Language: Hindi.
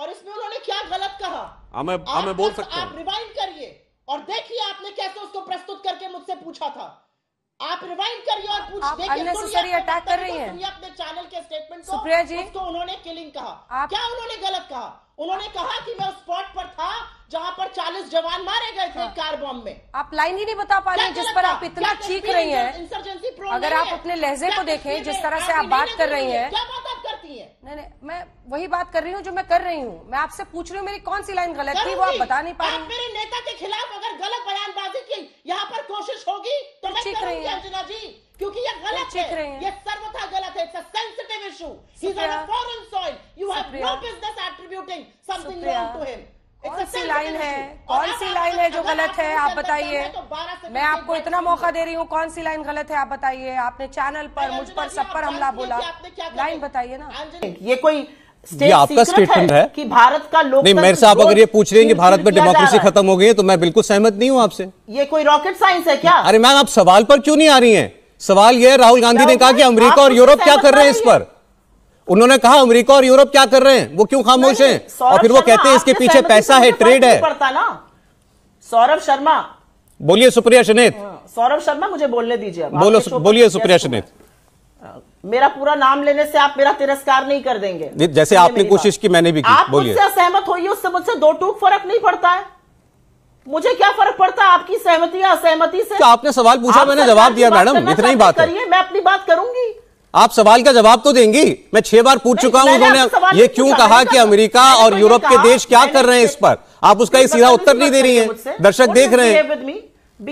और इसमें उन्होंने क्या गलत कहा हमें हाँ, हमें हाँ, बोल सकते आप रिवाइंड करिए और देखिए आपने कैसे उसको प्रस्तुत करके मुझसे पूछा था आप रिवाइंड करिए और पूछ देखिए अटैक, अटैक कर रही तो है अपने चैनल के स्टेटमेंट सुप्रिया जी उसको उन्होंने किलिंग कहा आप... क्या उन्होंने गलत कहा उन्होंने कहा कि मैं स्पॉट पर था जहां पर 40 जवान मारे गए थे हाँ। कार बॉम्ब में आप लाइन ही नहीं बता पा रहे जिस पर आप इतना चीख रही हैं अगर आप अपने लहजे को देखें जिस तरह से आप बात कर रही हैं वही बात कर रही हूँ जो मैं कर रही हूँ मैं आपसे पूछ रही हूँ मेरी कौन सी लाइन गलत थी वो आप बता नहीं पा रही मेरे नेता के खिलाफ अगर गलत बयानबाजी की यहाँ पर कोशिश होगी तो, तो ठीक रही अंजना जी क्योंकि ये गलत तो है ये सर्वथा गलत है it's a sensitive issue he is on a foreign soil you have no business attributing something wrong to him कौन सी लाइन है कौन सी लाइन है जो गलत है आप बताइए तो मैं आपको इतना मौका दे रही हूँ कौन सी लाइन गलत है आप बताइए आपने चैनल पर मुझ पर सब पर हमला बोला लाइन बताइए ना ये कोई ये आपका स्टेटमेंट है, कि भारत का लोग नहीं मेरे साहब अगर ये पूछ रहे हैं कि भारत में डेमोक्रेसी खत्म हो गई है तो मैं बिल्कुल सहमत नहीं हूं आपसे ये कोई रॉकेट साइंस है क्या अरे मैम आप सवाल पर क्यों नहीं आ रही हैं सवाल यह है राहुल गांधी ने कहा कि अमेरिका और यूरोप क्या कर रहे हैं इस पर उन्होंने कहा अमरीका और यूरोप क्या कर रहे हैं वो क्यों खामोश है और फिर वो कहते हैं इसके पीछे पैसा है ट्रेड है सौरभ शर्मा बोलिए सुप्रिया शनेत हाँ, सौरभ शर्मा मुझे बोलने दीजिए बोलो बोलिए सुप्रिया शनेत मेरा पूरा नाम लेने से आप मेरा तिरस्कार नहीं कर देंगे जैसे आपने कोशिश की मैंने भी की आप मुझसे असहमत होइए उससे मुझसे दो टूक फर्क नहीं पड़ता है मुझे क्या फर्क पड़ता है आपकी सहमति या असहमति से आपने सवाल पूछा मैंने जवाब दिया मैडम इतना ही बात करिए मैं अपनी बात करूंगी आप सवाल का जवाब तो देंगी मैं छह बार पूछ चुका हूं उन्होंने ये क्यों कहा कि अमेरिका और यूरोप के देश क्या कर रहे हैं इस पर आप उसका एक सीधा उत्तर नहीं दे रही हैं दर्शक देख रहे हैं